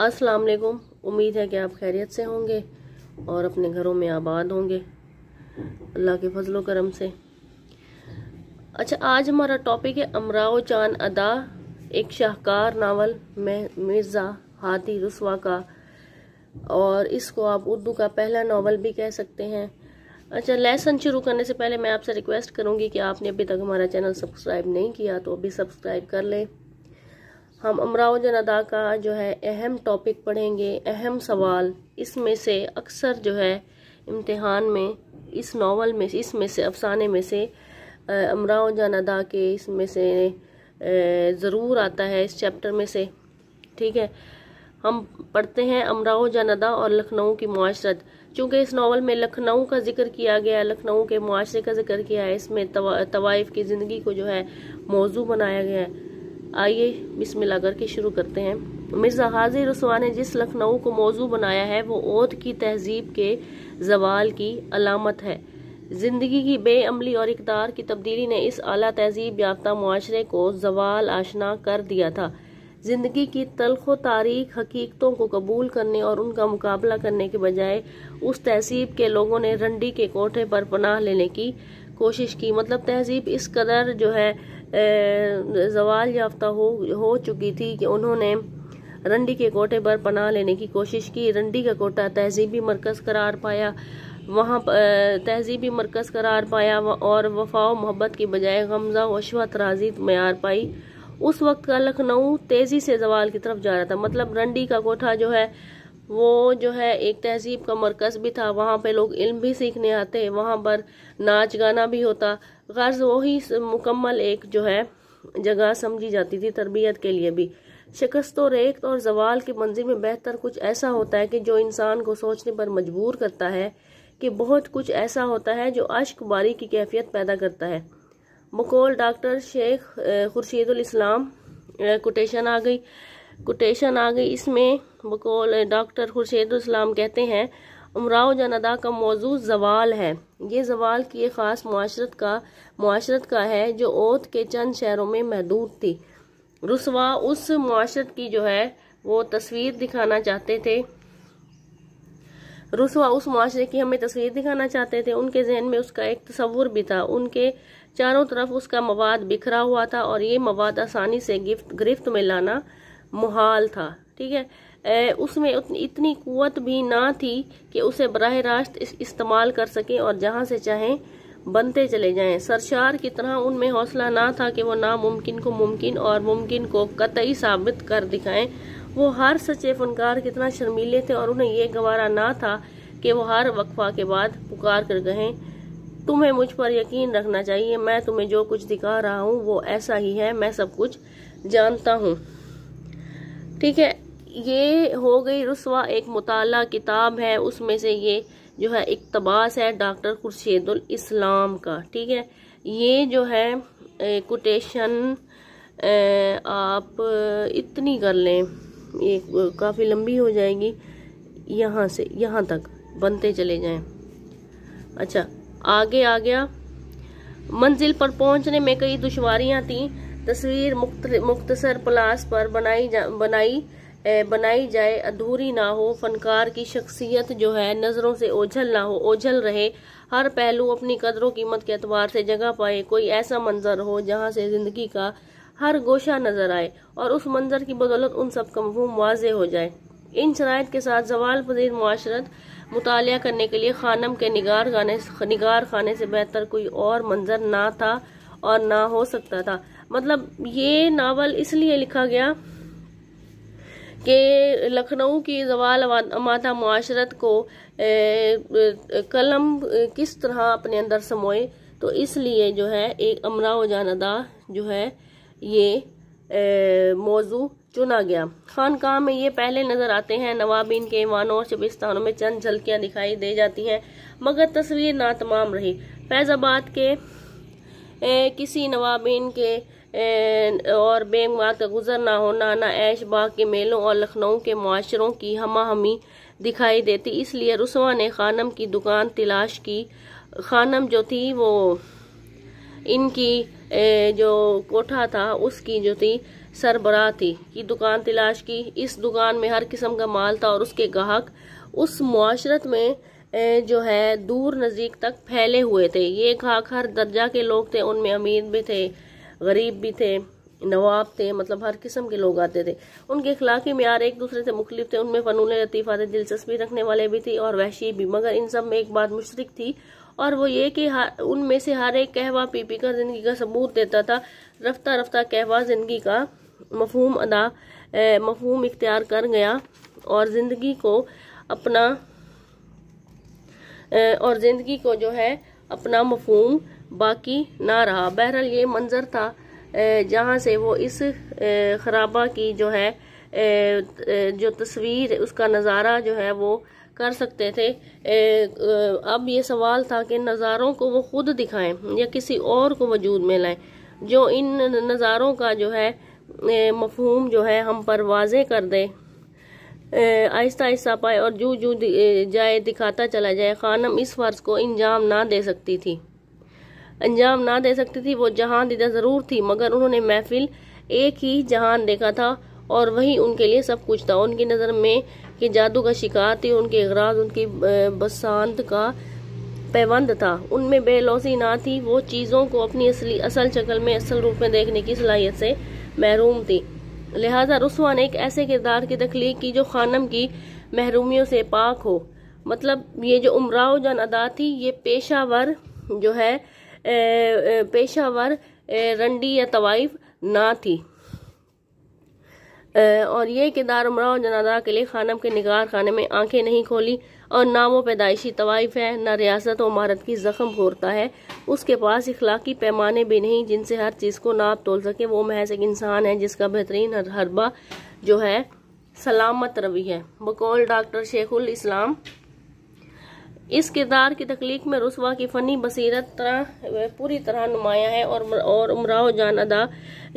अस्सलाम वालेकुम उम्मीद है कि आप खैरियत से होंगे और अपने घरों में आबाद होंगे अल्लाह के फजलो करम से अच्छा आज हमारा टॉपिक है अमराव चान अदा एक शाहकार नावल में मिर्ज़ा हाथी रसवा का और इसको आप उर्दू का पहला नावल भी कह सकते हैं अच्छा लेसन शुरू करने से पहले मैं आपसे रिक्वेस्ट करूंगी कि आपने अभी तक हमारा चैनल सब्सक्राइब नहीं किया तो अभी सब्सक्राइब कर लें हम अमराव अदा का जो है अहम टॉपिक पढ़ेंगे अहम सवाल इसमें से अक्सर जो है इम्तहान में इस नावल में इसमें से अफसाने में से अमराव अदा के इसमें से ज़रूर आता है इस चैप्टर में से ठीक है हम पढ़ते हैं अमराव अदा और लखनऊ की माशरत चूँकि इस नावल में लखनऊ का जिक्र किया गया है लखनऊ के माशरे का जिक्र किया है इसमें तवा, तवाइफ की ज़िंदगी को जो है मौजू बनाया गया है आइए बिस्मिल्लाह करके शुरू करते हैं मिर्ज़ा हाजिर रसवा ने जिस लखनऊ को मौजू बनाया है वो ओध की तहजीब के जवाल की अलामत है ज़िंदगी की बेअमली और इकदार की तब्दीली ने इस अला तहजीब याफ्ता माशरे को जवाल आशना कर दिया था ज़िंदगी की तलख तारीख हकीकतों को कबूल करने और उनका मुकाबला करने के बजाय उस तहजीब के लोगों ने रंडी के कोठे पर पनाह लेने की कोशिश की मतलब तहजीब इस कदर जो है जवाल याफ्ता हो हो चुकी थी कि उन्होंने रंडी के कोटे पर पनाह लेने की कोशिश की रंडी का कोटा तहजीबी मरकज़ करार पाया वहाँ तहजीबी मरकज़ करार पाया और वफाओ मोहब्बत के बजाय गमजा वशवत राजी मैार पाई उस वक्त का लखनऊ तेज़ी से जवाल की तरफ जा रहा था मतलब रंडी का कोठा जो है वो जो है एक तहजीब का मरकज़ भी था वहाँ पे लोग इल्म भी सीखने आते वहाँ पर नाच गाना भी होता गर्ज वही मुकम्मल एक जो है जगह समझी जाती थी तरबियत के लिए भी शिकस्त व रेख्त और जवाल के मंजिल में बेहतर कुछ ऐसा होता है कि जो इंसान को सोचने पर मजबूर करता है कि बहुत कुछ ऐसा होता है जो अश्क बारी की कैफियत पैदा करता है मकोल डॉक्टर शेख खुर्शीदुल इस्लाम कोटेशन आ गई कोटेशन आ गई इसमें बकौल डॉक्टर खुर्शेदुलस्लाम कहते हैं उमराव अदा का मौजूद जवाल है ये जवाल की ख़ास माशरत का माशरत का है जो ओत के चंद शहरों में महदूद थी रसवा उस माशरत की जो है वो तस्वीर दिखाना चाहते थे रसवा उस माशरे की हमें तस्वीर दिखाना चाहते थे उनके जहन में उसका एक तस्वुर भी था उनके चारों तरफ उसका मवाद बिखरा हुआ था और ये मवाद आसानी से गिफ्ट गिरफ्त में लाना मुहाल था ठीक है ए, उसमें इतनी क़ुत भी ना थी कि उसे बरह रास्त इस, इस्तेमाल कर सकें और जहाँ से चाहें बनते चले जाएं सरशार की तरह उनमें हौसला ना था कि वो नामुमकिन को मुमकिन और मुमकिन को कतई साबित कर दिखाएं वो हर सच्चे फनकार कितना शर्मीले थे और उन्हें यह गवारा ना था कि वो हर वक्फा के बाद पुकार कर गए तुम्हें मुझ पर यकीन रखना चाहिए मैं तुम्हें जो कुछ दिखा रहा हूँ वो ऐसा ही है मैं सब कुछ जानता हूँ ठीक है ये हो गई रसवा एक मुताल किताब है उसमें से ये जो है इकतबास है डॉक्टर खुर्शीदुल इस्लाम का ठीक है ये जो है कोटेशन आप इतनी कर लें ये काफ़ी लंबी हो जाएगी यहाँ से यहाँ तक बनते चले जाएं अच्छा आगे आ गया मंजिल पर पहुँचने में कई दुशारियाँ थीं तस्वीर मुक्त मुख्तसर प्लास पर बनाई जा बनाई ए, बनाई जाए अधूरी ना हो फनकार की शख्सियत जो है नज़रों से ओझल ना हो ओझल रहे हर पहलू अपनी कदरों कीमत के अतबार से जगह पाए कोई ऐसा मंजर हो जहाँ से ज़िंदगी का हर गोशा नज़र आए और उस मंजर की बदौलत उन सब का मफहम वाज हो जाए इन शरात के साथ जवाल पजीर माशरत मुताल करने के लिए खानम के निगार गाने निगार खाने से बेहतर कोई और मंजर ना था और ना हो सकता था मतलब ये नावल इसलिए लिखा गया कि लखनऊ की जवाल माता माशरत को ए, कलम किस तरह अपने अंदर समोए तो इसलिए जो है एक अमरा जानादा जो है ये मौजू चुना गया खानकाह में ये पहले नज़र आते हैं नवाबीन के ईवानों और शबिस्तानों में चंद झलकियां दिखाई दे जाती हैं मगर तस्वीर ना तमाम रही फैज़ाबाद के ए, किसी नवाबीन के और बेंगमार का गुजर ना होना ना ऐश बाग के मेलों और लखनऊ के माशरों की हमाहमी दिखाई देती इसलिए रसवा ने खानम की दुकान तलाश की खानम जो थी वो इनकी जो कोठा था उसकी जो थी सरबराह थी की दुकान तलाश की इस दुकान में हर किस्म का माल था और उसके गाहक उस माशरत में जो है दूर नज़दीक तक फैले हुए थे ये गाहक हर दर्जा के लोग थे उनमें अमीर भी थे गरीब भी थे नवाब थे मतलब हर किस्म के लोग आते थे उनके अखलाकी मैार एक दूसरे से मुख्तफ थे उनमें फ़नून लतीफ़ा थे दिलचस्पी रखने वाले भी थे और वैशी भी मगर इन सब में एक बात मुशरक थी और वो ये कि उनमें से हर एक कहवा पी पी कर जिंदगी का सबूत देता था रफ्ता रफ्ता कहवा जिंदगी का मफहम अदा मफहम इख्तियार कर गया और ज़िंदगी को अपना ए, और ज़िंदगी को जो है अपना मफहम बाकी ना रहा बहरहाल ये मंज़र था जहाँ से वो इस खराबा की जो है जो तस्वीर उसका नज़ारा जो है वो कर सकते थे अब ये सवाल था कि नज़ारों को वो खुद दिखाएं या किसी और को वजूद में लाएं जो इन नज़ारों का जो है मफहूम जो है हम पर वाजे कर दे आहिस्ता आहिस्ता पाए और जू जू जाए दिखाता चला जाए खानम इस फ़र्ज़ को इंजाम ना दे सकती थी अंजाम ना दे सकती थी वो जहान दीदा ज़रूर थी मगर उन्होंने महफिल एक ही जहान देखा था और वही उनके लिए सब कुछ था उनकी नज़र में कि जादू का शिकार थी उनके अगराज उनकी बसांत का पैबंद था उनमें बेलौसी ना थी वो चीज़ों को अपनी असली असल शक्ल में असल रूप में देखने की सलाहियत से महरूम थी लिहाजा रसवा ने एक ऐसे किरदार की तख्लीक की जो खानम की महरूमियों से पाक हो मतलब ये जो उमराव जान अदा थी ये पेशावर जो है पेशावर रंडी या तवाइफ ना थी और ये किरदार उमरा जनादा के लिए खानम के निगार खाने में आंखें नहीं खोली और ना वो पैदाइशी तवाइफ है ना रियासत व महारत की जख्म घोरता है उसके पास इखलाकी पैमाने भी नहीं जिनसे हर चीज़ को नाप तोल सके वो महज एक इंसान है जिसका बेहतरीन हर हरबा जो है सलामत रवि है बकौल डॉक्टर शेखुल इस्लाम इस किरदार की तख्लीक में रसवा की फ़नी बसीरत तरह पूरी तरह नुमाया है और और उमराव जान अदा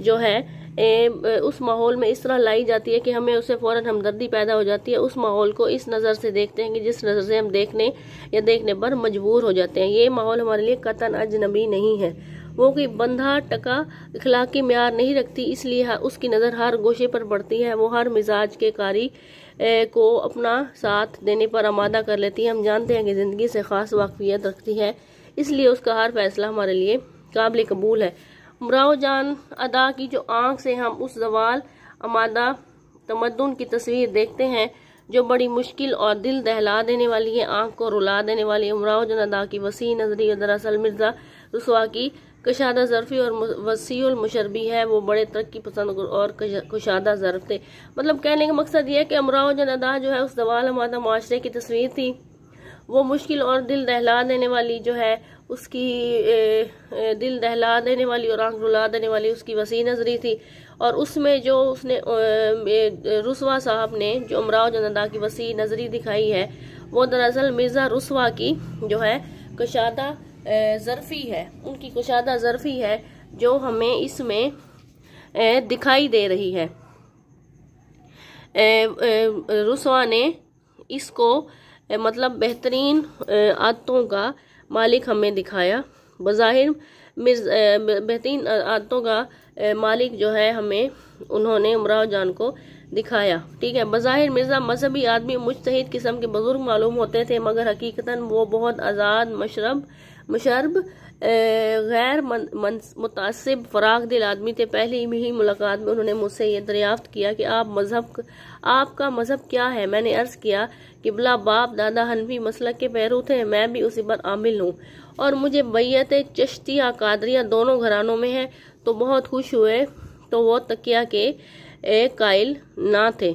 जो है ए, उस माहौल में इस तरह लाई जाती है कि हमें उससे फ़ौर हमदर्दी पैदा हो जाती है उस माहौल को इस नज़र से देखते हैं कि जिस नज़र से हम देखने या देखने पर मजबूर हो जाते हैं ये माहौल हमारे लिए कतन अजनबी नहीं है वो कि बंधा टका इखलाकी म्यार नहीं रखती इसलिए उसकी नज़र हर गोशे पर पड़ती है वो हर मिजाज के कारी को अपना साथ देने पर आमादा कर लेती है हम जानते हैं कि ज़िंदगी से ख़ास वाकफियत रखती है इसलिए उसका हर फैसला हमारे लिए काबिल कबूल है उमराव जान अदा की जो आँख से हम उस जवाल आमादा तमदन की तस्वीर देखते हैं जो बड़ी मुश्किल और दिल दहला देने वाली है आंख को रुला देने वाली उमराव अदा की वसी नजरी दरअसल मिर्जा रसवा की कशादा ज़रफ़ी और वसीमशरबी है वो बड़े तरक्की पसंद और कुशादा ज़रफ़ थे मतलब कहने का मकसद यह है कि अमराव जनादा जो है उस दवाल मादा माशरे की तस्वीर थी वो मुश्किल और दिल दहला देने वाली जो है उसकी ए, ए, दिल दहला देने वाली और आंख रुला देने वाली उसकी वसी नजरी थी और उसमें जो उसने रसवा साहब ने जो अमराव जनदा की वसी नजरी दिखाई है वो दरअसल मिर्ज़ा रसवा की जो है कशादा ज़रफ़ी है उनकी कुशादा ज़रफ़ी है जो हमें इसमें दिखाई दे रही है रसवा ने इसको मतलब बेहतरीन आदतों का मालिक हमें दिखाया बज़ाहिर मिर्ज बेहतरीन आदतों का मालिक जो है हमें उन्होंने उमराव जान को दिखाया ठीक है बज़ाहिर मिर्ज़ा मजहबी आदमी मुश्तद किस्म के बुज़ुर्ग मालूम होते थे मगर हकीकता वो बहुत आज़ाद मशरब मुशरब गैर मुतासब फराग दिल आदमी थे पहले ही मुलाकात में उन्होंने मुझसे ये दरियाफ्त किया कि आप मज़हब आपका मज़हब क्या है मैंने अर्ज़ किया कि बला बाप दादा हनफी मसलक के पैरू थे मैं भी उसी पर आमिल हूँ और मुझे बैत चश्तिया कादरिया दोनों घरानों में है तो बहुत खुश हुए तो वो तकिया के एक कायल ना थे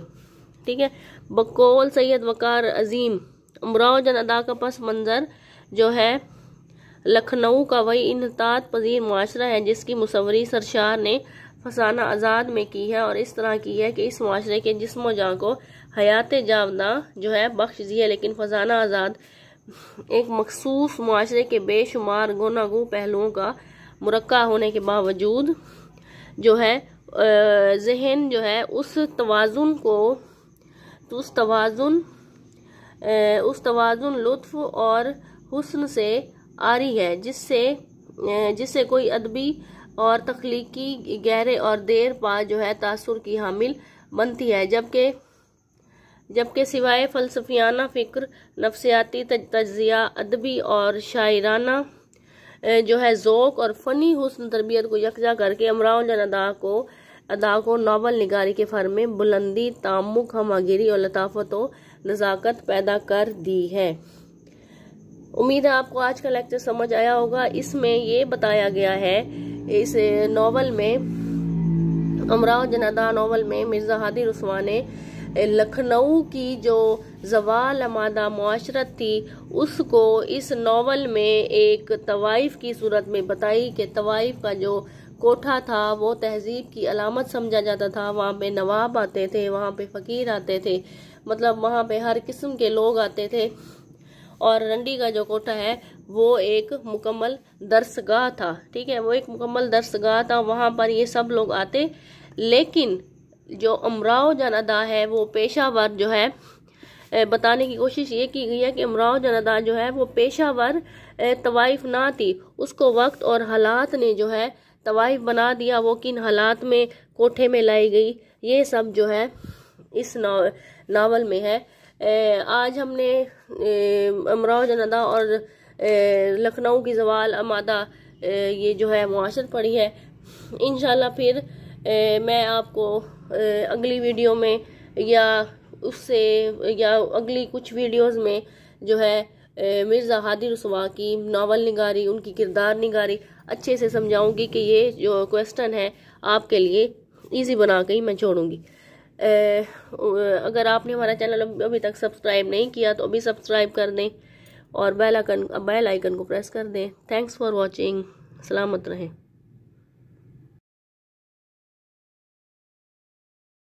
ठीक है बकौल सैयद वकार अजीम अमराव जन अदा का पस मंज़र जो है लखनऊ का वही इनतात पजीर माशरा है जिसकी मुसवरी सरशार ने फसाना आज़ाद में की है और इस तरह की है कि इस माशरे के जिसम जहाँ को हयात जावदा जो है बख्श दी है लेकिन फसाना आज़ाद एक मखसूस माशरे के बेशुमार गुनागु पहलुओं का मुरक्का होने के बावजूद जो है जहन जो है उस तोज़ुन को तो उस तोज़ुन उस तोज़ुन लुत्फ़ और हुस्न से आ रही है जिससे जिससे कोई अदबी और तख्लीकी गहरे और देर पा जो है तासुर की हामिल बनती है जबकि जबकि सिवाय फ़लसफियाना फ़िक्र नफसियाती तजिया अदबी और शायराना जो है जोक और फ़नी हुसन तरबियत को यकजा करके अमराव जन अदा को अदा को नावल निगारी के फर में बुलंदी तामुक हमागिरी और लताफत व नज़ाकत पैदा कर दी है उम्मीद है आपको आज का लेक्चर समझ आया होगा इसमें ये बताया गया है इस नावल में अमराव जनादा नावल में मिर्जा हादिर उस्मान ने लखनऊ की जो जवाल आमादा माशरत थी उसको इस नावल में एक तवाइफ की सूरत में बताई कि तवाइफ का जो कोठा था वो तहजीब की अलामत समझा जाता था वहाँ पे नवाब आते थे वहाँ पे फ़कीर आते थे मतलब वहाँ पे हर किस्म के लोग आते थे और रंडी का जो कोटा है वो एक मुकम्मल दरसगाह था ठीक है वो एक मुकम्मल दरसगाह था वहाँ पर ये सब लोग आते लेकिन जो अमराव जनादा है वो पेशावर जो है बताने की कोशिश ये की गई है कि अमराव जनादा जो है वो पेशावर तवाइफ ना थी उसको वक्त और हालात ने जो है तवाइफ बना दिया वो किन हालात में कोठे में लाई गई ये सब जो है इस नाव नावल में है आज हमने अमराव जनादा और लखनऊ की जवाल आमादा ये जो है मुआशर पढ़ी है इन फिर मैं आपको अगली वीडियो में या उससे या अगली कुछ वीडियोस में जो है मिर्ज़ा हादी रसवा की नावल निगारी उनकी किरदार निगारी अच्छे से समझाऊंगी कि ये जो क्वेश्चन है आपके लिए इजी बना के ही मैं छोड़ूंगी अगर आपने हमारा चैनल अभी तक सब्सक्राइब नहीं किया तो अभी सब्सक्राइब कर दें और बेल आइकन बेल आइकन को प्रेस कर दें थैंक्स फॉर वॉचिंग सलामत रहें